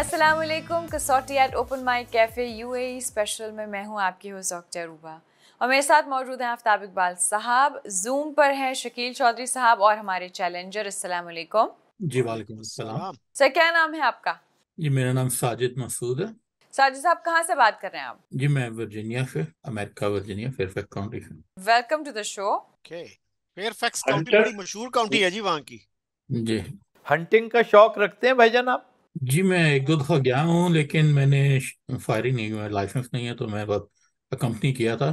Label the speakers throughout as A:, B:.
A: Aslam Kasauti at open mic cafe UAE special में मैं हूँ आपकी होस्ट डॉक्टर रूबा और मेरे साथ मौजूद हैं आफ्ताब इकबाल साहब जूम पर हैं शकील चौधरी साहब और हमारे चैलेंजर असलम
B: जी वालेकुम सर
A: क्या नाम है आपका
B: जी मेरा नाम साजिद मसूद है
A: साजिद साहब कहाँ से बात कर रहे हैं आप
B: जी मैं वर्जीनिया से अमेरिका वर्जीनिया फेयरफैक्स काउंटी से
A: welcome to the show Fairfax County बड़ी मशहूर काउंटी है
C: जी वहाँ की
B: जी हंटिंग का शौक रखते हैं भाईजान आप जी मैं एक दो दफ़ा गया हूँ लेकिन मैंने फायरिंग नहीं हुआ लाइसेंस नहीं है तो मैं बस कंपनी किया था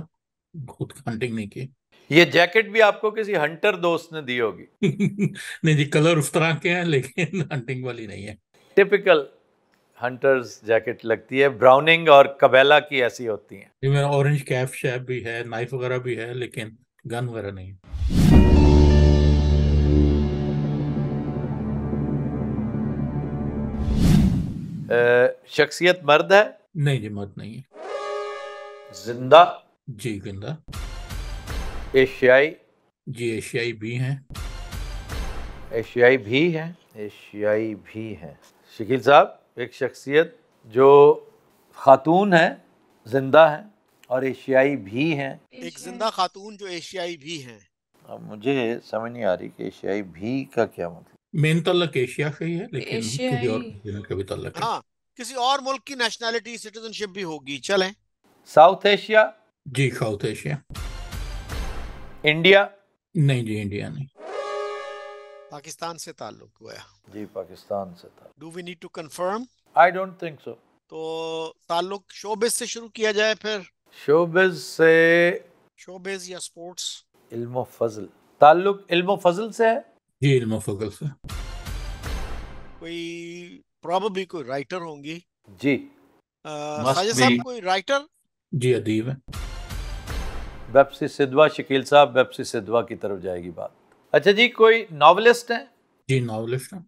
B: खुद हंटिंग नहीं की
D: ये जैकेट भी आपको किसी हंटर दोस्त ने दी होगी
B: नहीं जी कलर उस तरह के हैं लेकिन हंटिंग वाली नहीं है
D: टिपिकल हंटर्स जैकेट लगती है ब्राउनिंग और कबेला की ऐसी होती
B: है जी मेरा ऑरेंज कैप शैप भी है नाइफ वगैरह भी है लेकिन गन वगैरह नहीं है
D: शख्सियत मर्द है
B: नहीं जी मर्द नहीं है
D: जिंदा जी जिंदा एशियाई जी एशियाई भी हैं एशियाई भी हैं एशियाई भी हैं शकील साहब एक शख्सियत जो खातून है जिंदा है और एशियाई भी हैं एक जिंदा
C: खातून जो एशियाई भी हैं
D: अब मुझे समझ नहीं आ रही कि एशियाई
B: भी का क्या मतलब मेन तल्लक एशिया से ही है लेकिन किसी और जिले का भी तल्लक है
C: हाँ किसी और मुल्क की नेशनैलिटी सिटीजनशिप भी होगी चलें
B: साउथ एशिया जी साउथ एशिया इंडिया नहीं जी इंडिया नहीं
C: पाकिस्तान से ताल्लुक हुआ
D: जी पाकिस्तान से
C: do we need to confirm I don't think so तो ताल्लुक शोबिज से शुरू किया जाए फिर
D: शोबिज से
C: शोबिज या स्पोर्ट्स
D: इल्म फजल ताल्लुक इल्म फजल से है
B: जी इल्मा फजल से
C: कोई प्रोबेबली कोई राइटर होंगी
B: जी साजिद साहब कोई राइटर जी अदीब है
D: वेबसी सिद्धवा शकील साहब वेबसी सिद्धवा की तरफ जाएगी बात अच्छा जी कोई नावलिस्ट है
B: जी नावलिस्ट है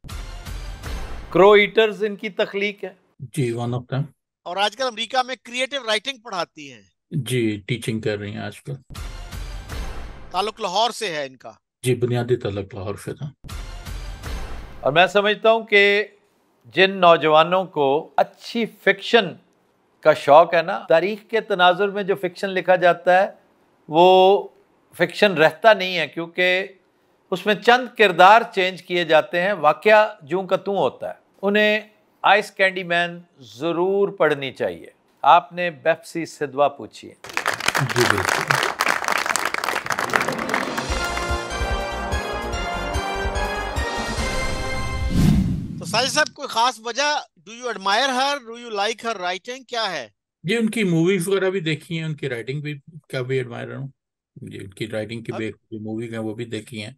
D: क्रो ईटर्स इनकी तखलीक है
B: जी वन ऑफ देम
D: और आजकल अमेरिका में क्रिएटिव राइटिंग पढ़ाती
B: हैं जी टीचिंग कर रही हैं आजकल
C: ताल्लुक लाहौर से है इनका
B: जी बुनियादी तलक लाहौर फिदा
D: और मैं समझता हूँ कि जिन नौजवानों को अच्छी फिक्शन का शौक़ है ना तारीख के तनाजुर में जो फिक्शन लिखा जाता है वो फिक्शन रहता नहीं है क्योंकि उसमें चंद किरदार चेंज किए जाते हैं वाक़ जूं का तू होता है उन्हें आइस कैंडी मैन ज़रूर पढ़नी चाहिए आपने बेफसी सिदवा पूछी है
B: जी बिल्कुल
C: साजिद साहब कोई खास वजह do you admire her do you like her writing क्या है
B: जी उनकी मूवीज वगैरह भी देखी हैं उनकी राइटिंग भी भी एडमायर हूँ जी उनकी राइटिंग की जो मूवी है वो भी देखी हैं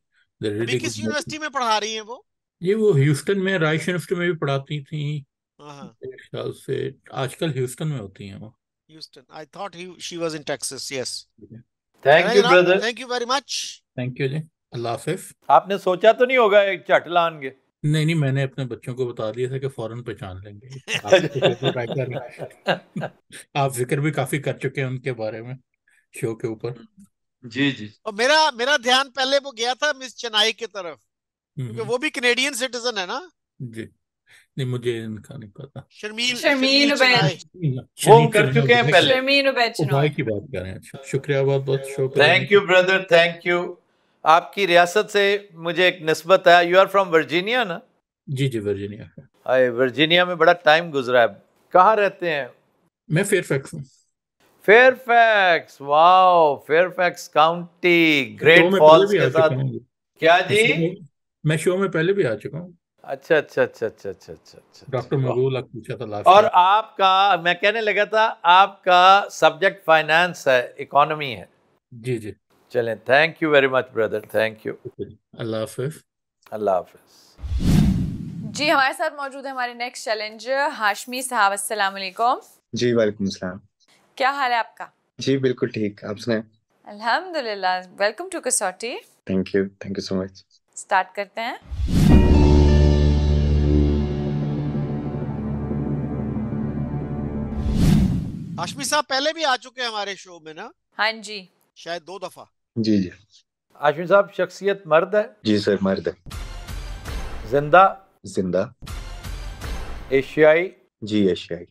B: अभी किस यूनिवर्सिटी
C: में पढ़ा रही हैं वो
B: ये वो ह्यूस्टन में राइस यूनिवर्सिटी में भी पढ़ाती थी हाँ, हाँ। ख्याल से आजकल ह्यूस्टन में होती हैं वो
C: Houston I thought she was in Texas yes
B: thank you brother thank you very much thank you जी अल्लाह हाफिज
D: आपने सोचा तो नहीं
B: होगा एक चट लान के नहीं नहीं मैंने अपने बच्चों को बता दिया था कि फौरन पहचान लेंगे आप जिक्र भी काफी कर चुके हैं उनके बारे में शो के ऊपर हम्म, जी जी
C: और मेरा मेरा ध्यान पहले वो गया था मिस चेन्नई की तरफ
B: हम्म, क्योंकि हम्म। वो
C: भी कनेडियन सिटीजन है ना
B: जी नहीं मुझे इनका नहीं पता
C: शर्मील
D: शर्मील
B: वो कर चुके हैं पहले शर्मील की बात कर रहे हैं अच्छा। शुक्रिया बहुत बहुत शो thank
D: you brother thank you आपकी रियासत से मुझे एक नस्बत आया यू आर फ्रॉम वर्जीनिया ना
B: जी जी वर्जीनिया
D: अरे वर्जीनिया में बड़ा टाइम गुजरा है
B: कहाँ रहते हैं मैं फेयरफैक्स हूँ
D: Fairfax wow Fairfax County Great Falls के साथ क्या जी
B: मैं शो में पहले भी आ चुका हूँ
D: अच्छा अच्छा अच्छा अच्छा अच्छा अच्छा, अच्छा, अच्छा। डॉक्टर
B: मकबूल पूछा था लास्ट और
D: आपका मैं कहने लगा था आपका सब्जेक्ट फाइनेंस है इकोनॉमी है जी जी चलें thank you very much brother thank you अल्लाह हाफिज
B: अल्लाह हाफिज
A: जी हमारे साथ मौजूद है हमारे नेक्स्ट चैलेंज हाशमी साहब अस्सलाम वालेकुम
B: जी वालेकुम सलाम
A: क्या हाल है आपका
B: जी बिल्कुल ठीक आप
C: सुनाए
A: अल्हम्दुलिल्लाह welcome to Kasauti
B: thank you thank you so much
A: start करते हैं
C: हाशमी साहब पहले भी आ चुके हैं हमारे शो में ना हाँ जी शायद दो दफा
B: जी जी
D: आशमीन साहब शख्सियत मर्द है
B: जी सर मर्द है जिंदा जिंदा एशियाई जी एशियाई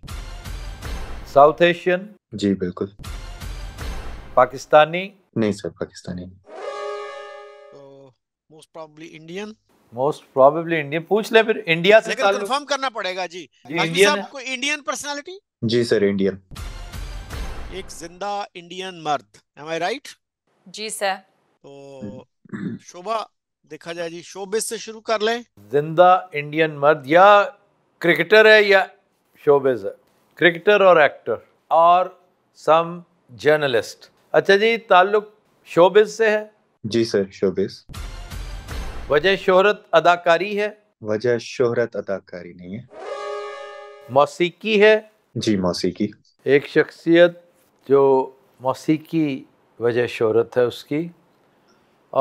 D: साउथ एशियन जी बिल्कुल पाकिस्तानी
B: नहीं sir Pakistani
D: most probably Indian most probably Indian पूछ ले फिर इंडिया से लेकिन कंफर्म
C: करना पड़ेगा जी, इंडियन को इंडियन पर्सनालिटी
D: जी सर इंडियन
C: एक जिंदा इंडियन मर्द एम आई राइट जी सर
D: तो शोभा देखा जाए जी शोबिस से शुरू कर लें जिंदा इंडियन मर्द या क्रिकेटर है या शोबिस है क्रिकेटर और एक्टर और सम जर्नलिस्ट अच्छा जी ताल्लुक शोबिस से है
B: जी सर शोबिस
D: वजह शोहरत अदाकारी है
B: वजह शोहरत अदाकारी नहीं है मौसीकी है जी मौसीकी
D: एक शख्सियत जो मौसीकी वजह शहरत है उसकी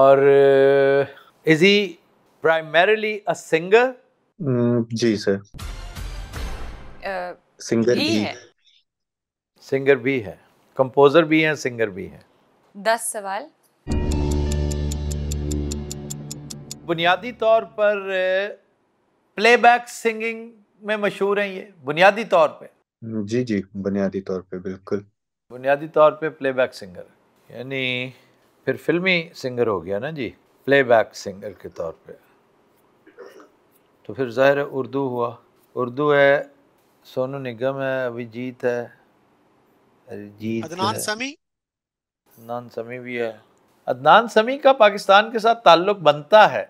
D: और is he primarily a singer
C: जी सर
A: सिंगर uh, भी है
D: सिंगर भी है कंपोजर भी है सिंगर भी है दस सवाल बुनियादी तौर पर प्लेबैक uh, सिंगिंग में मशहूर हैं ये बुनियादी तौर पे
B: mm, जी जी बुनियादी तौर पे बिल्कुल
D: बुनियादी तौर पे प्लेबैक सिंगर है यानी फिर फिल्मी सिंगर हो गया ना जी प्लेबैक सिंगर के तौर पे तो फिर ज़ाहिर है उर्दू हुआ उर्दू है सोनू निगम है अभिजीत है अरिजीत अदनान समी अदनान समी भी है अदनान समी का पाकिस्तान के साथ ताल्लुक बनता है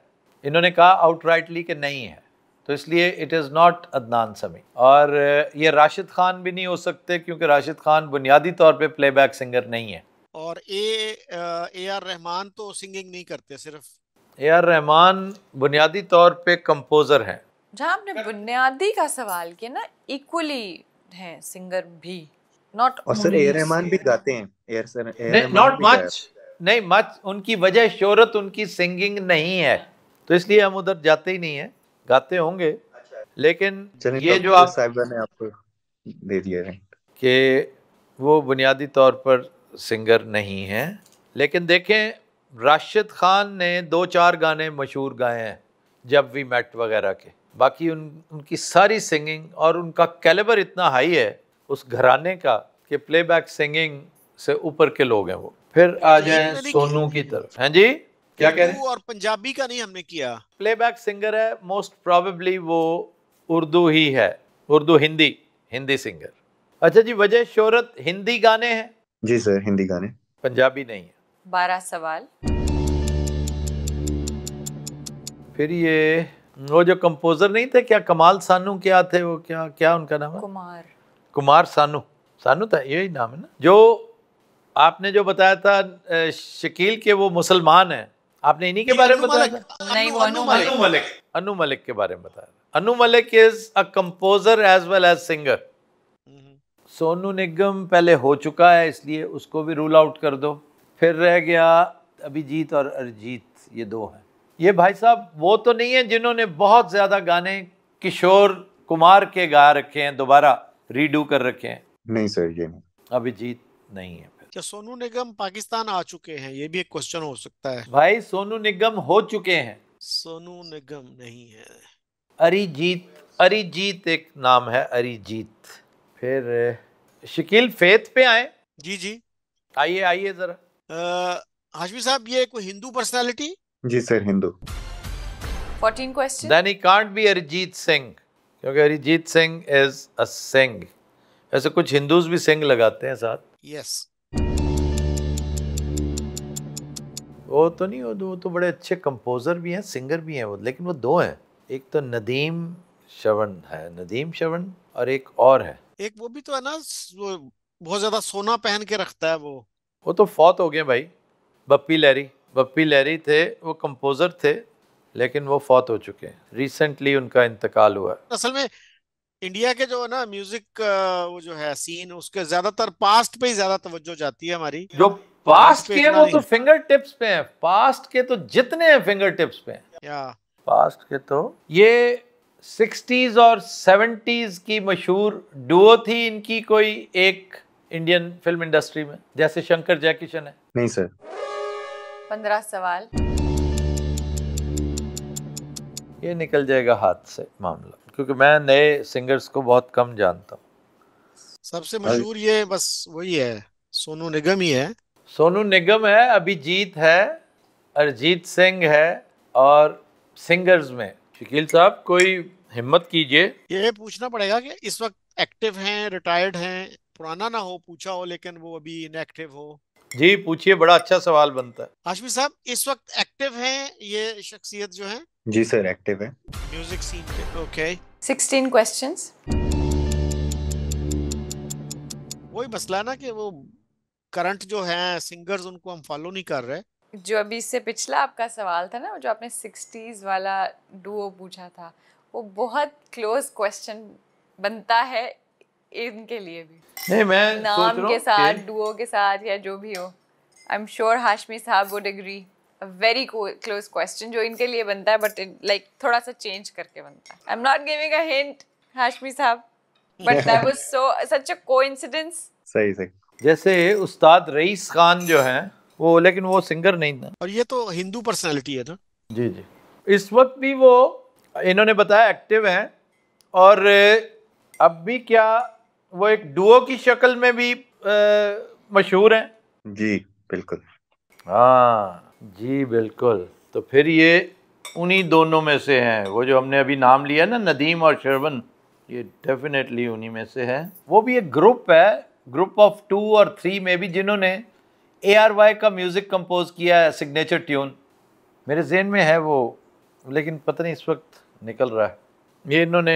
D: इन्होंने कहा आउटराइटली कि नहीं है तो इसलिए इट इज़ नॉट अदनान समी और ये राशिद खान भी नहीं हो सकते क्योंकि राशिद खान बुनियादी तौर पे प्लेबैक सिंगर नहीं है और
C: ए ए आर रहमान तो सिंगिंग नहीं करते सिर्फ
D: ए आर रहमान बुनियादी तौर पे कंपोजर हैं
A: जहाँ आपने बुनियादी का सवाल किया ना इक्वली हैं सिंगर भी नॉट और सर ए रहमान
B: भी गाते हैं सर नॉट मच
D: नहीं मच उनकी वजह शोहरत उनकी सिंगिंग नहीं है तो इसलिए हम उधर जाते ही नहीं है गाते होंगे लेकिन ये तो जो आप
B: साहिबा ने आपको दे दिया है
D: कि वो बुनियादी तौर पर सिंगर नहीं हैं लेकिन देखें राशिद ख़ान ने दो चार गाने मशहूर गाए हैं जब वी मेट वगैरह के बाकी उन उनकी सारी सिंगिंग और उनका कैलेबर इतना हाई है उस घराने का कि प्लेबैक सिंगिंग से ऊपर के लोग हैं वो फिर आ जाए सोनू की तरफ हैं हाँ जी क्या कह रहे हैं और पंजाबी का नहीं हमने किया प्लेबैक सिंगर है मोस्ट प्रोबेबली वो उर्दू ही है उर्दू हिंदी हिंदी सिंगर अच्छा जी वजह शोहरत हिंदी गाने हैं
C: जी सर हिंदी गाने
D: पंजाबी नहीं है
A: बारह सवाल
D: फिर ये वो जो कंपोजर नहीं थे क्या कमाल सानू क्या थे वो क्या क्या उनका नाम है कुमार कुमार सानू सानू था तो यही नाम है ना जो आपने जो बताया था शकील के वो मुसलमान है आपने इन्हीं के बारे में बताया
A: नहीं वो अनु मलिक
D: अनु मलिक के बारे में बताया Anu Malik is a composer as well as singer Sonu Nigam पहले हो चुका है इसलिए उसको भी रूल आउट कर दो फिर रह गया अभिजीत और अरिजीत ये दो हैं ये भाई साहब वो तो नहीं है जिन्होंने बहुत ज़्यादा गाने किशोर कुमार के गा रखे हैं दोबारा रीडू कर रखे हैं
B: नहीं सर ये नहीं
D: अभिजीत नहीं है
C: क्या सोनू निगम पाकिस्तान
D: आ चुके हैं ये भी एक क्वेश्चन हो सकता है भाई सोनू निगम हो चुके हैं
C: सोनू निगम नहीं है
D: अरिजीत अरिजीत एक नाम है अरिजीत फिर शकील फेथ
C: पे आए जी जी आइए आइए जरा हाशमी साहब ये कोई हिंदू पर्सनालिटी
B: जी sir Hindu
A: 14 question
D: then he can't be Arijit Singh क्योंकि अरिजीत सिंह इज अ सिंह ऐसे कुछ हिंदूज भी सिंह लगाते हैं साथ यस yes. वो तो नहीं वो तो, तो बड़े अच्छे कंपोजर भी हैं सिंगर भी हैं वो लेकिन वो दो हैं एक तो नदीम शवन है नदीम शवन और एक और है
C: एक वो भी तो है ना बहुत ज्यादा सोना पहन के रखता है वो
D: वो तो फौत हो गए भाई बप्पी लहरी बप्पी लहरी थे वो कंपोजर थे लेकिन वो फौत हो चुके हैं रिसेंटली उनका इंतकाल हुआ
C: असल में इंडिया के जो है ना म्यूजिक वो जो है सीन उसके ज्यादातर पास्ट पे ही ज्यादा तवज्जो जाती है हमारी
D: जो पास्ट के वो तो फिंगर टिप्स पे हैं पास्ट के तो जितने हैं फिंगर टिप्स पे या पास्ट के तो ये सिक्सटीज़ और सेवेंटीज़ की मशहूर डुओ थी इनकी कोई एक इंडियन फिल्म इंडस्ट्री में जैसे शंकर जयकिशन है नहीं सर
A: पंद्रह सवाल
D: ये निकल जाएगा हाथ से मामला क्योंकि मैं नए सिंगर्स को बहुत कम जानता हूँ सबसे मशहूर ये बस वही है सोनू निगम ही है सोनू निगम है अभिजीत है अरिजीत सिंह है और सिंगर्स में शकील साहब कोई हिम्मत कीजिए ये पूछना पड़ेगा कि इस वक्त एक्टिव
C: हैं रिटायर्ड हैं पुराना ना हो पूछा हो लेकिन वो अभी इनएक्टिव हो
D: जी पूछिए बड़ा अच्छा सवाल बनता है
C: हाशमी साहब इस वक्त एक्टिव हैं ये शख्सियत जो है
D: जी सर एक्टिव है
A: म्यूजिक सीन पे ओके 16 क्वेश्चंस
C: वही मसला ना कि वो करंट जो है सिंगर्स उनको हम फॉलो नहीं कर रहे
A: जो अभी इससे पिछला आपका सवाल था ना जो आपने सिक्सटीज़ वाला डुओ पूछा था वो बहुत क्लोज क्वेश्चन बनता है इनके लिए भी नहीं मैं नाम के साथ डुओ के साथ या जो भी हो आई एम श्योर हाशमी साहब would agree very close question जो इनके लिए बनता है बट लाइक थोड़ा सा चेंज करके बनता है I am not giving a hint Hashmi साहब but that was so such a coincidence
D: सही सही जैसे उस्ताद रईस खान जो हैं वो लेकिन वो सिंगर नहीं था और ये तो हिंदू पर्सनैलिटी है ना जी जी इस वक्त भी वो इन्होंने बताया एक्टिव हैं और अब भी क्या वो एक डुओ की शक्ल में भी मशहूर हैं
B: जी बिल्कुल
D: हाँ जी बिल्कुल तो फिर ये उन्हीं दोनों में से हैं वो जो हमने अभी नाम लिया ना नदीम और शरवन ये डेफिनेटली उन्हीं में से है वो भी एक ग्रुप है ग्रुप ऑफ टू और थ्री में भी जिन्होंने ए आर वाई का म्यूज़िक कंपोज किया है सिग्नेचर ट्यून मेरे जेन में है वो लेकिन पता नहीं इस वक्त निकल रहा है ये इन्होंने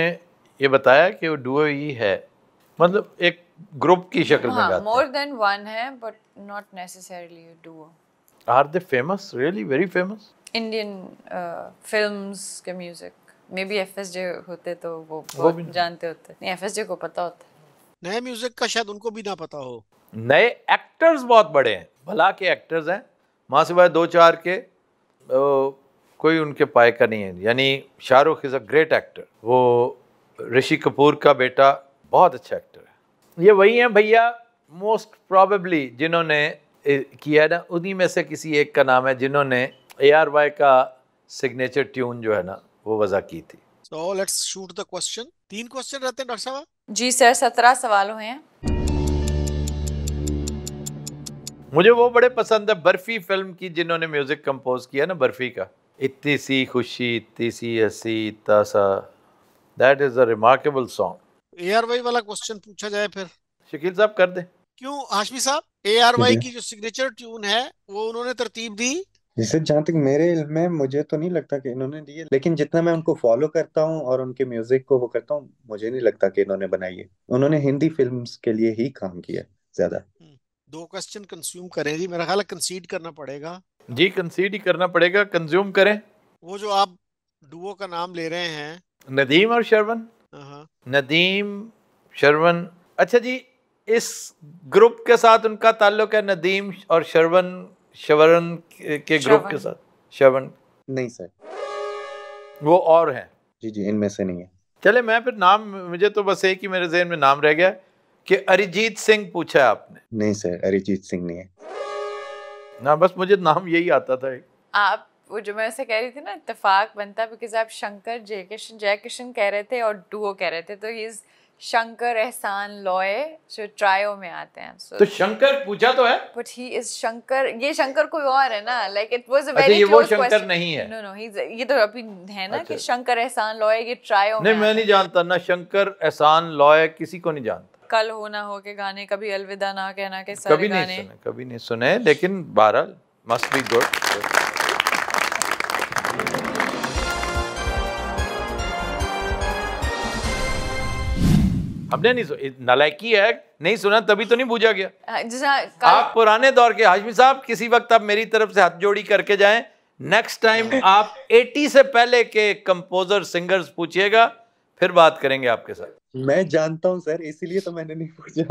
D: ये बताया कि वो डुओ ही है मतलब एक ग्रुप की शक्ल हाँ, में गाते मोर
A: देन वन है but not necessarily duo
D: are they famous really very famous
A: Indian films के म्यूजिक मे बी एफएसजे होते तो वो, वो जानते होते नहीं एफएसजे को पता होता
D: नए म्यूजिक का शायद उनको भी ना पता हो नए एक्टर्स बहुत बड़े हैं भला के एक्टर्स हैं माँ सिवाय दो चार के ओ, कोई उनके पाए का नहीं है यानी Shahrukh is a great actor वो ऋषि कपूर का बेटा बहुत अच्छा एक्टर है ये वही हैं भैया मोस्ट प्रॉबेबली जिन्होंने किया है ना उन्हीं में से किसी एक का नाम है जिन्होंने ए आर वाई का सिग्नेचर ट्यून जो है ना वो वजह की थी
C: so let's shoot the question तीन क्वेश्चन रहते हैं डॉक्टर साहब जी सर
A: सत्रह सवाल हुए हैं
D: मुझे वो बड़े पसंद है बर्फ़ी फिल्म की जिन्होंने म्यूज़िक कंपोज किया ना बर्फ़ी का इतनी सी खुशी इतनी सी हसी इतना सा that is a remarkable song
C: A Y वाला क्वेश्चन पूछा जाए फिर शकील साहब कर दे क्यों हाशमी साहब ए वाई की जो सिग्नेचर ट्यून है वो उन्होंने तरतीब दी जिसे जहाँ तक मेरे में मुझे तो नहीं लगता कि इन्होंने दिए लेकिन
B: जितना मैं उनको फॉलो करता हूँ और उनके म्यूजिक को वो करता हूँ मुझे नहीं लगता कि इन्होंने बनाई है
C: उन्होंने
D: हिंदी फिल्म के लिए ही काम किया ज्यादा हम्म।
B: दो
C: क्वेश्चन कंज्यूम करें जी मेरा ख्याल है कंसीड करना पड़ेगा
D: जी कंसीड ही करना पड़ेगा कंज्यूम करें
C: वो जो आप डुओ का नाम ले रहे हैं
D: नदीम और शरवन हाँ। नदीम शरवन अच्छा जी इस ग्रुप के साथ उनका ताल्लुक है नदीम और शरवन शवरन के ग्रुप के साथ शवन नहीं सर वो और है जी
C: जी इनमें से नहीं है
D: चले मैं फिर नाम मुझे तो बस एक ही मेरे जहन में नाम रह गया कि अरिजीत सिंह पूछा है आपने नहीं सर अरिजीत सिंह नहीं है ना बस मुझे नाम यही आता था
A: आप वो जो मैं ऐसे कह रही थी ना इतफाक बनता बिकॉज आप शंकर जय किशन जय किशन कह रहे थे और डुओ कह रहे थे तो ये शंकर एहसान लॉय जो ट्रायो में आते हैं so, तो
D: शंकर पूछा तो है
A: बट ही इज शंकर ये शंकर कोई और है ना like it was a very ये वो शंकर question. नहीं है नो नो ही ये तो अभी है ना अच्छा। कि शंकर एहसान लॉय ये ट्रायो नहीं
D: मैं नहीं जानता ना शंकर एहसान लॉय किसी को नहीं जानता
A: कल होना हो के गाने कभी अलविदा ना कहना के सारे कभी गाने नहीं सुने,
D: कभी नहीं सुने लेकिन बहरहाल मस्ट बी गुड हमने नहीं सुना नलायकी है नहीं सुना तभी तो नहीं पूछा गया
A: हाँ, हाँ, आप
D: पुराने दौर के हाजमी साहब किसी वक्त आप मेरी तरफ से हाथ जोड़ी करके जाएं नेक्स्ट टाइम आप 80 से पहले के कंपोजर सिंगर्स पूछिएगा फिर बात करेंगे आपके साथ
B: मैं जानता हूँ सर इसीलिए तो मैंने नहीं पूछा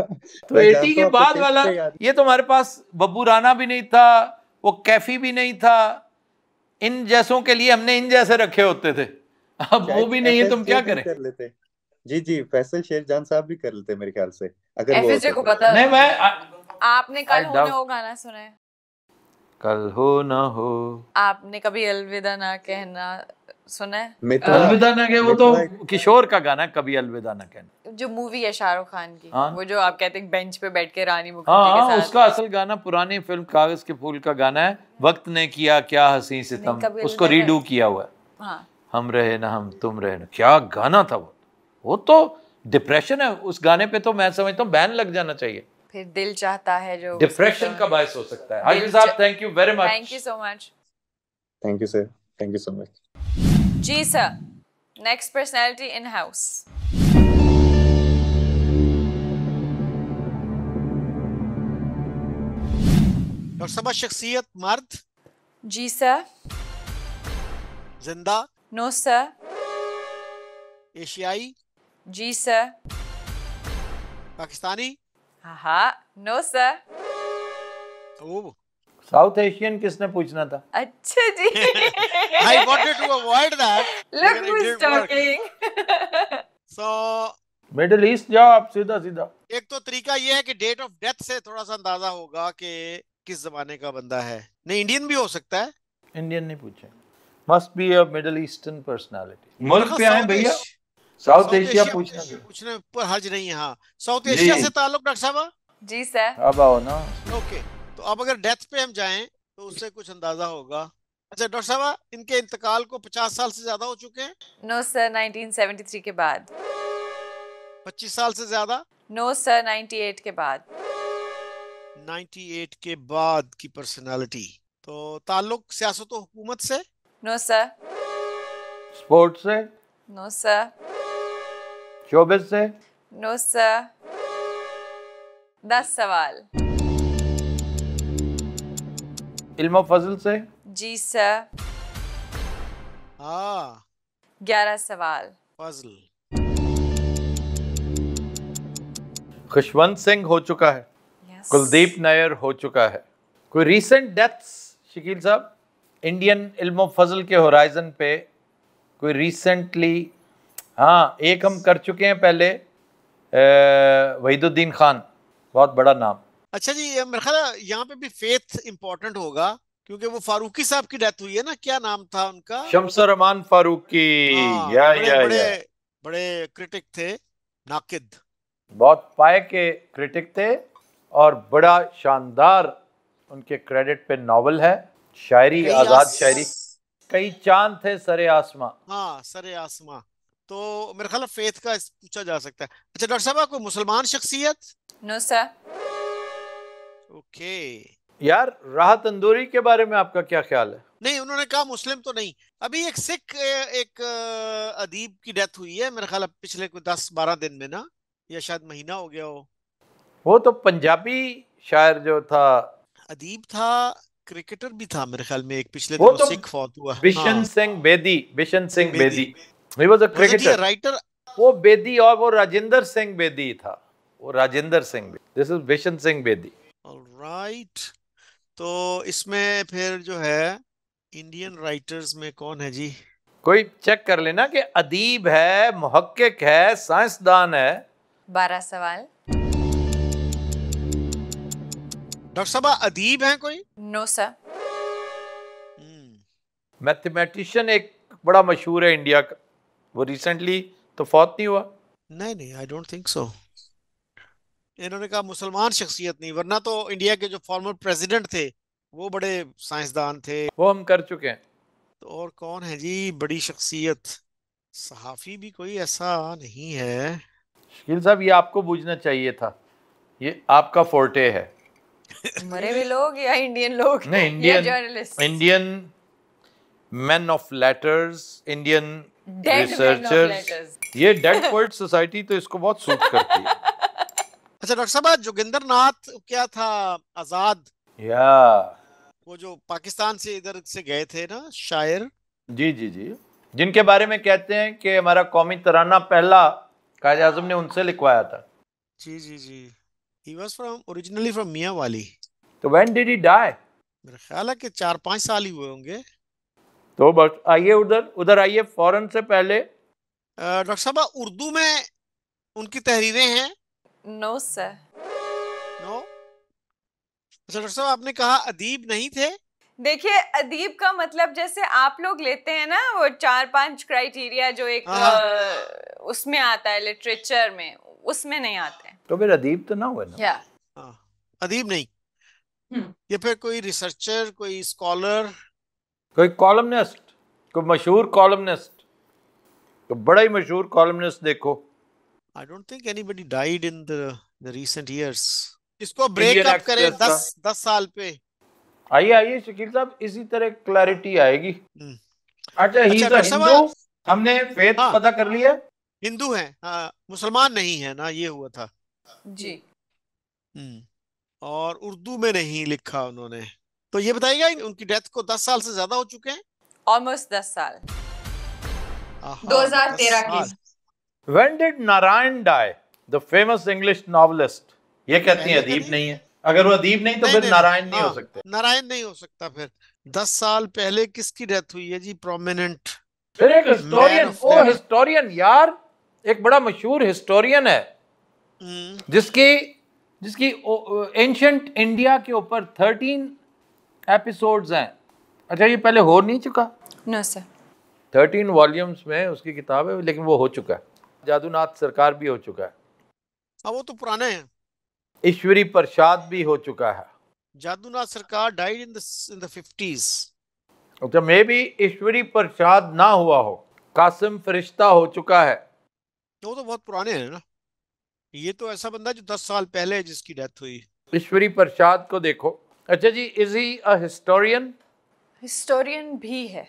B: तो एटी के बाद वाला
D: ये तो हमारे पास बब्बू राना भी नहीं था वो कैफी भी नहीं था इन जैसों के लिए हमने इन जैसे रखे होते थे
B: अब वो भी नहीं है तुम क्या करें कर लेते जी जी फैसल शेर जान साहब भी कर लेते मेरे ख्याल से अगर वो को पता तो। नहीं मैं
A: आपने कल हो हो गाना सुना है
D: कल हो ना हो
A: आपने कभी अलविदा ना कहना सुना है
D: अलविदा ना कह वो तो किशोर का गाना है कभी अलविदा ना कहना
A: जो मूवी है शाहरुख खान की हाँ? वो जो आप कहते हैं बेंच पे बैठ के रानी मुखर्जी हाँ, के हाँ, साथ उसका असल
D: गाना पुरानी फिल्म कागज के फूल का गाना है वक्त ने किया क्या हसी सितम उसको रीडू किया हुआ है हाँ। हम रहे ना हम तुम रहे ना क्या गाना था वो वो तो डिप्रेशन है उस गाने पे तो मैं समझता हूँ बैन लग जाना चाहिए
A: फिर दिल चाहता है जो डिप्रेशन तो-
D: का बायस हो सकता है thank you very much
A: thank you so much
B: thank you sir thank you so much
A: जी sir next personality in house
C: सभा शख्सियत मर्द जी सर जिंदा नो
A: सर एशियाई जी सर पाकिस्तानी हाँ नो हाँ, सर
D: साउथ एशियन किसने पूछना था
C: अच्छा जी I wanted to avoid that look who is talking so
D: Middle East जाओ आप सीधा सीधा
C: एक तो तरीका ये है कि डेट ऑफ डेथ से थोड़ा सा अंदाजा होगा कि किस जमाने का
D: बंदा है नहीं इंडियन भी हो सकता है इंडियन नहीं पूछे must be a Middle Eastern personality मुल्क हाँ, पे आए भैया साउथ एशिया पूछना
C: पूछने पर हर्ज नहीं है हाँ साउथ एशिया से ताल्लुक डॉक्टर साहब हाँ? जी सर अब आओ ना ओके okay. अब अगर डेथ पे हम जाएं तो उससे कुछ अंदाजा होगा अच्छा डॉक्टर साहब इनके इंतकाल को 50 साल से ज्यादा हो
A: चुके हैं नो सर 1973 के बाद 25 साल से ज्यादा नो सर 98 के बाद
C: 98 के बाद की
D: पर्सनालिटी
C: तो ताल्लुक सियासत तो हुकूमत से
A: नो सर स्पोर्ट्स से नो सर चौबीस से नो सर दस सवाल
D: इल्म फजल से
A: जी सर हाँ ग्यारह सवाल फजल
D: खुशवंत सिंह हो चुका है yes. कुलदीप नायर हो चुका है कोई रीसेंट डेथ्स शकील साहब इंडियन इल्म फजल के होराइजन पे कोई रिसेंटली हाँ एक हम कर चुके हैं पहले वहीदुद्दीन खान बहुत बड़ा नाम
C: अच्छा जी मेरे ख्याल यहाँ पे भी फेथ इम्पोर्टेंट होगा क्योंकि वो फारूकी साहब की डेथ हुई है ना क्या नाम था उनका
D: शमसर शमसरमान फारूकी हाँ, या, बड़े, या, बड़े, या। बड़े क्रिटिक थे नाकिद बहुत पाए के क्रिटिक थे और बड़ा शानदार उनके क्रेडिट पे नॉवल है शायरी आजाद शायरी कई चांद थे सरे आसमा
C: हाँ सरे आसमा तो मेरे ख्याल फेथ का पूछा जा सकता है अच्छा डॉक्टर साहब कोई मुसलमान शख्सियत
A: नो सर
D: ओके यार राह तंदूरी के बारे में आपका क्या ख्याल है
C: नहीं उन्होंने कहा मुस्लिम तो नहीं अभी एक सिख एक अदीब की डेथ हुई है मेरे ख्याल पिछले कोई दस बारह दिन में ना या शायद महीना हो गया हो
D: वो तो पंजाबी शायर जो था अदीब था क्रिकेटर भी था मेरे ख्याल में एक पिछले वो तो सिख फौत हुआ बिशन हाँ। Singh Bedi Bishan Singh Bedi he was a cricketer writer वो बेदी और वो राजेंद्र सिंह बेदी था वो Rajendra Singh this is Bishan Singh Bedi
C: right तो
D: इसमें फिर जो है इंडियन राइटर्स में कौन है जी कोई चेक कर लेना कि अदीब है मुहक्क है साइंसदान है
A: बारह सवाल
D: डॉक्टर साहब अदीब है
A: कोई नो सर
D: मैथमेटिशियन एक बड़ा मशहूर है इंडिया का वो रिसेंटली तो फौत नहीं हुआ नहीं नहीं आई डोंट थिंक सो
C: इन्होंने कहा मुसलमान शख्सियत नहीं वरना तो इंडिया के जो फॉर्मर प्रेसिडेंट थे वो बड़े साइंसदान थे वो हम कर चुके हैं तो और कौन है जी बड़ी शख्सियत
D: सहाफ़ी भी कोई ऐसा नहीं है शकील साहब ये आपको बूझना चाहिए था ये आपका फोर्टे है
A: मरे हुए लोग या इंडियन लोग नहीं Indian
D: Indian man of letters Indian researchers ये डेड पोइट सोसाइटी तो इसको बहुत सूट करती है
C: अच्छा डॉक्टर साहब जोगिंदर नाथ क्या था आजाद
D: या वो जो पाकिस्तान से इधर से गए थे ना शायर जी जी जी जिनके बारे में कहते हैं कि हमारा कौमी तराना पहला कायद आजम ने उनसे लिखवाया था जी जी जी he was
C: from originally from Mianwali
D: तो व्हेन डिड ही डाई मेरे
C: ख्याल है कि चार पांच साल ही हुए होंगे तो बस आइए उधर उधर आइए फौरन से पहले डॉक्टर साहब उर्दू में उनकी तहरीरें हैं
A: नो सर नो अच्छा डॉक्टर साहब आपने कहा अदीब नहीं थे देखिए अदीब का मतलब जैसे आप लोग लेते हैं ना वो चार पांच क्राइटेरिया जो एक आ, हाँ, हाँ। उसमें आता है लिटरेचर में उसमें नहीं आते
D: तो फिर अदीब तो ना हुआ ना
A: या हाँ,
D: अदीब नहीं hmm.
C: ये फिर कोई रिसर्चर कोई स्कॉलर
D: कोई कॉलमनिस्ट कोई मशहूर कॉलमनिस्ट तो बड़ा ही मशहूर कॉलमनिस्ट देखो I don't think anybody died in the
C: the recent years इसको ब्रेक अप करें 10 10 साल पे आइए आइए शकील साहब इसी तरह क्लैरिटी आएगी हम्म। अच्छा ही अच्छा, हिंदू हमने फेथ हाँ, पता कर लिया हिंदू हैं मुसलमान नहीं है ना ये हुआ था जी हम्म। और उर्दू में नहीं लिखा उन्होंने तो ये बताइएगा उनकी डेथ को 10 साल से ज्यादा हो चुके हैं
A: ऑलमोस्ट 10 साल
C: 2013 की
D: When did Narayan die? The famous English novelist. ये कहती है अदीब नहीं है अगर वो अदीब नहीं तो फिर नारायण नहीं, हाँ, हो सकते
C: नारायण नहीं हो सकता फिर दस साल पहले किसकी डेथ हुई है जी प्रोमिनेंट फिर एक हिस्टोरियन ओ
D: हिस्टोरियन यार एक बड़ा मशहूर हिस्टोरियन है हम्म। जिसकी जिसकी एंशंट इंडिया के ऊपर थर्टीन एपिसोड्स हैं अच्छा ये पहले हो नहीं चुका नो सर थर्टीन वॉल्यूम्स में उसकी किताब है लेकिन वो हो चुका है जादूनाथ सरकार भी हो चुका है हाँ
C: वो तो पुराने हैं
D: ईश्वरी प्रसाद भी हो चुका है
C: Jadunath Sarkar died in the
D: in the 50s अच्छा मे भी ईश्वरी प्रसाद ना हुआ हो कासिम फरिश्ता हो चुका है वो तो बहुत पुराने हैं ना ये तो ऐसा बंदा जो 10 साल पहले जिसकी डेथ हुई ईश्वरी प्रसाद को देखो अच्छा जी is he a historian
A: historian भी है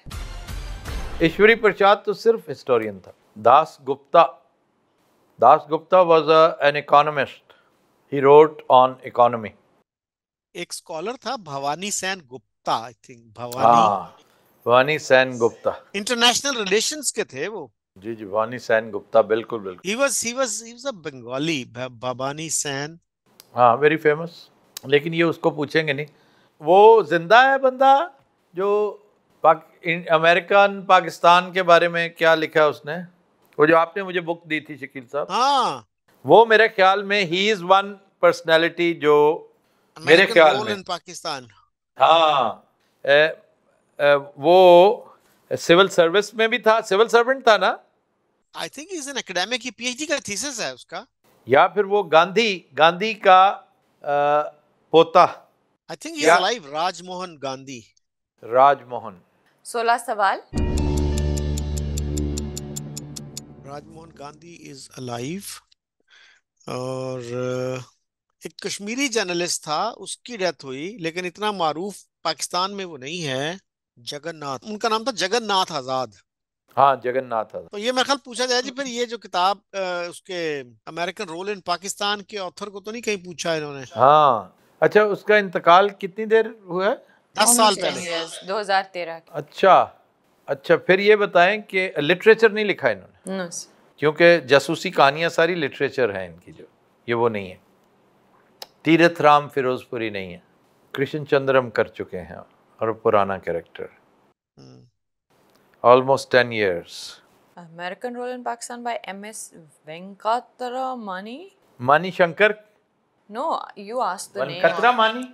D: ईश्वरी प्रसाद तो सिर्फ हिस्टोरियन था Das Gupta Das Gupta was a, an economist. He wrote on economy. एक स्कॉलर था Bhabani
C: Sen Gupta I think
D: Bhabani Bhabani Sen Gupta international relations के थे वो जी जी भवानी सैन गुप्ता बिल्कुल बिल्कुल he was he was he was a Bengali
C: Bhabani
D: Sen हाँ वेरी फेमस लेकिन ये उसको पूछेंगे नहीं वो जिंदा है बंदा जो पाक, अमेरिकन पाकिस्तान के बारे में क्या लिखा उसने वो जो आपने मुझे बुक दी थी शकील साहब हाँ वो मेरे ख्याल में ही इज वन पर्सनैलिटी जो American मेरे ख्याल में पाकिस्तान हाँ ए, ए, वो सिविल सर्विस में भी था सिविल सर्वेंट था ना
C: I think is an academic की पीएचडी का थीसिस है उसका
D: या फिर वो गांधी गांधी का आ, पोता I think he is alive Rajmohan Gandhi Rajmohan
A: सोलह सवाल
C: गांधी इज अलाइव और एक कश्मीरी जर्नलिस्ट था उसकी डेथ हुई लेकिन इतना मारूफ पाकिस्तान में वो नहीं है जगन्नाथ उनका नाम था जगन्नाथ आजाद
D: हाँ जगन्नाथ आजाद तो
C: ये मेरे ख्याल पूछा जाए जी फिर ये जो किताब उसके अमेरिकन रोल इन पाकिस्तान के
A: ऑथर को तो
D: नहीं कहीं पूछा इन्होंने हाँ अच्छा उसका इंतकाल कितनी देर हुआ दस साल पहले
A: दो हजार तेरह
D: अच्छा अच्छा फिर ये बताएं कि लिटरेचर नहीं लिखा इन्होंने नहीं। क्योंकि जासूसी कहानियाँ सारी लिटरेचर हैं इनकी जो ये वो नहीं है तीरथ राम फिरोजपुरी नहीं है कृष्ण चंद्रम कर चुके हैं और पुराना character almost ten years
A: American role in Pakistan by M S Venkataraman Mani shankar no you asked the venkatramani name.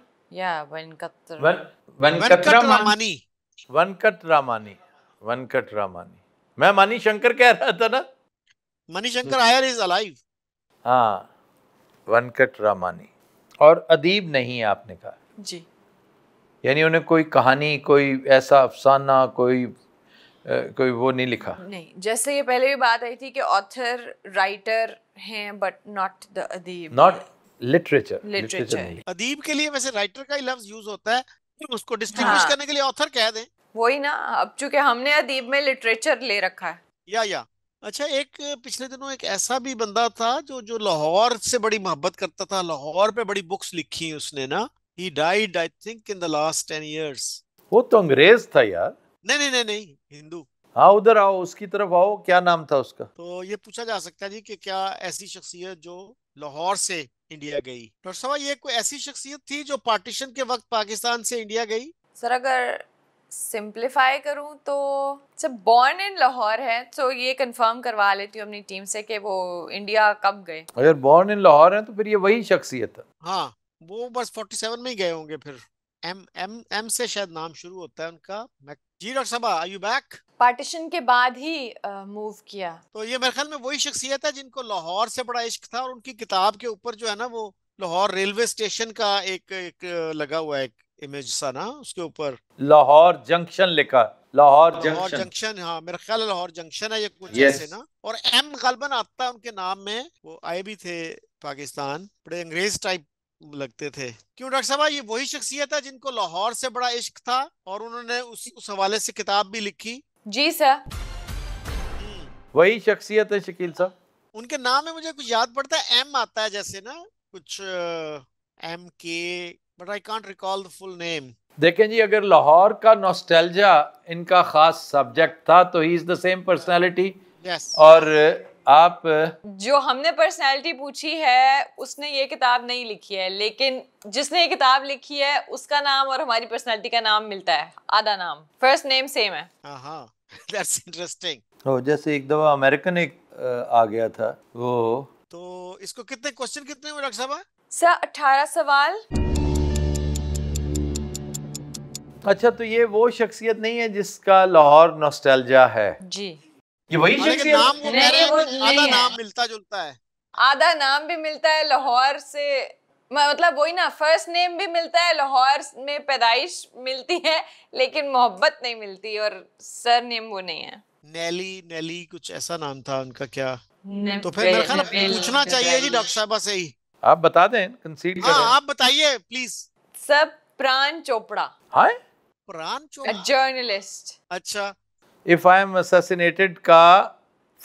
D: मैं मानी शंकर कह रहा था ना मणिशंकर आयर इज अलाइव हाँ वनकट रामानी और अदीब नहीं है आपने कहा जी यानी उन्हें कोई कहानी कोई ऐसा अफसाना कोई आ, कोई वो नहीं लिखा नहीं
A: जैसे ये पहले भी बात आई थी कि ऑथर राइटर हैं बट नॉट द अदीब नॉट
D: लिटरेचर लिटरेचर
A: अदीब के लिए वैसे राइटर का ही लफ्ज यूज होता है तो उसको
C: डिस्टिंग्विश हाँ। करने
A: के लिए ऑथर कह दें वही ना अब चूंकि हमने अदीब में लिटरेचर ले रखा है
C: या या अच्छा एक पिछले दिनों एक ऐसा भी बंदा था जो जो लाहौर से बड़ी मोहब्बत करता था लाहौर पे बड़ी बुक्स लिखी उसने ना he died I think in the last ten years
D: वो तो अंग्रेज था यार
C: नहीं नहीं नहीं नहीं
D: हिंदू हाँ उधर आओ उसकी तरफ आओ क्या नाम था उसका
C: तो ये पूछा जा सकता है जी कि क्या ऐसी शख्सियत जो लाहौर से इंडिया गई डॉक्टर साहब ये कोई ऐसी शख्सियत थी जो पार्टीशन के वक्त पाकिस्तान से इंडिया गई
A: सर अगर सिंप्लीफाई करूँ तो जब बॉर्न इन लाहौर है तो ये कंफर्म करवा लेती हूँ अपनी टीम से कि वो इंडिया कब गए
D: अगर बॉर्न इन लाहौर है तो फिर ये वही शख्सियत है
A: हाँ वो बस 47 में ही गए होंगे फिर एम एम एम
C: से शायद नाम शुरू होता है उनका मैं जी डॉक्टर साहब आर यू बैक पार्टीशन के बाद ही मूव किया तो ये मेरे ख्याल में वही शख्सियत है जिनको लाहौर से बड़ा इश्क था और उनकी किताब के ऊपर जो है ना वो लाहौर रेलवे स्टेशन का एक, एक लगा हुआ है इमेज सा ना उसके
D: ऊपर लाहौर जंक्शन लिखा लाहौर लाहौर
C: जंक्शन हाँ मेरा ख्याल लाहौर जंक्शन है ये कुछ yes. ऐसे ना और एम गलबन आता है उनके नाम में वो आए भी थे पाकिस्तान बड़े अंग्रेज टाइप लगते थे क्यों डॉक्टर साहब ये वही शख्सियत है जिनको लाहौर से बड़ा इश्क था और उन्होंने उस उस हवाले से किताब भी लिखी जी सर हम्म।
D: वही शख्सियत है शकील साहब
C: उनके नाम में मुझे कुछ याद पड़ता है एम आता है जैसे ना कुछ M K but I can't recall the full name
D: देखें जी अगर लाहौर का नोस्टैल्जा इनका खास सब्जेक्ट था तो he is the same personality yes और आप
A: जो हमने पर्सनालिटी पूछी है उसने ये किताब नहीं लिखी है लेकिन जिसने ये किताब लिखी है उसका नाम और हमारी पर्सनालिटी का नाम मिलता है आधा नाम फर्स्ट नेम सेम है
C: दैट्स इंटरेस्टिंग
D: ओ जैसे एक दफा अमेरिकन एक आ गया था वो
A: तो इसको कितने क्वेश्चन कितने हुए डॉक्टर साहब सर 18 सवाल
D: अच्छा तो ये वो शख्सियत नहीं है जिसका लाहौर नोस्टैल्जिया है जी ये
C: वही शख्सियत नाम वो आधा नाम
A: मिलता जुलता है आधा नाम भी मिलता है लाहौर से मतलब वही ना फर्स्ट नेम भी मिलता है लाहौर में पैदाइश मिलती है लेकिन मोहब्बत नहीं मिलती और सर नेम वो नहीं है
C: नैली नैली कुछ ऐसा नाम था उनका क्या
A: तो फिर मेरे ख्याल पूछना चाहिए जी डॉक्टर
C: साहब से ही
D: आप बता दें कंसीड हाँ,
C: करें
A: आप बताइए प्लीज सब प्राण चोपड़ा हाँ प्राण चोपड़ा जर्नलिस्ट अच्छा
D: इफ आई एम असैसिनेटेड का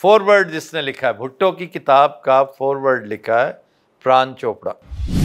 D: फॉरवर्ड जिसने लिखा है भुट्टो की किताब का फॉरवर्ड लिखा है प्राण चोपड़ा